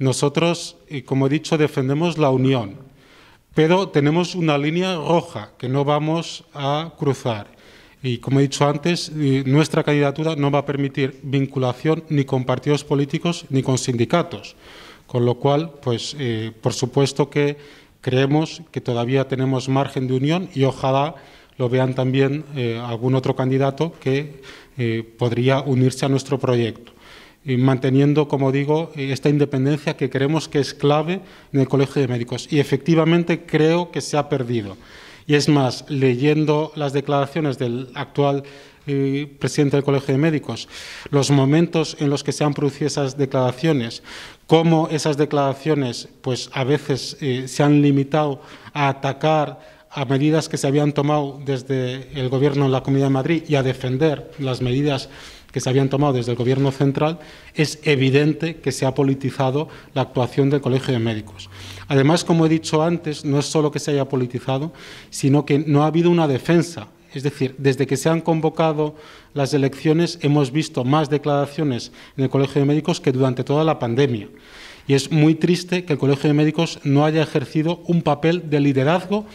Nosotros, eh, como he dicho, defendemos la unión, pero tenemos una línea roja que no vamos a cruzar. Y como he dicho antes, eh, nuestra candidatura no va a permitir vinculación ni con partidos políticos ni con sindicatos. Con lo cual, pues, eh, por supuesto que creemos que todavía tenemos margen de unión y ojalá lo vean también algún otro candidato que podría unirse a nuestro proyecto manteniendo, como digo, esta independencia que creemos que es clave en el Colegio de Médicos. Y efectivamente creo que se ha perdido. Y es más, leyendo las declaraciones del actual eh, presidente del Colegio de Médicos, los momentos en los que se han producido esas declaraciones, cómo esas declaraciones, pues a veces eh, se han limitado a atacar a medidas que se habían tomado desde el Gobierno en la Comunidad de Madrid y a defender las medidas que se habían tomado desde el Gobierno central, es evidente que se ha politizado la actuación del Colegio de Médicos. Además, como he dicho antes, no es solo que se haya politizado, sino que no ha habido una defensa. Es decir, desde que se han convocado las elecciones hemos visto más declaraciones en el Colegio de Médicos que durante toda la pandemia. Y es muy triste que el Colegio de Médicos no haya ejercido un papel de liderazgo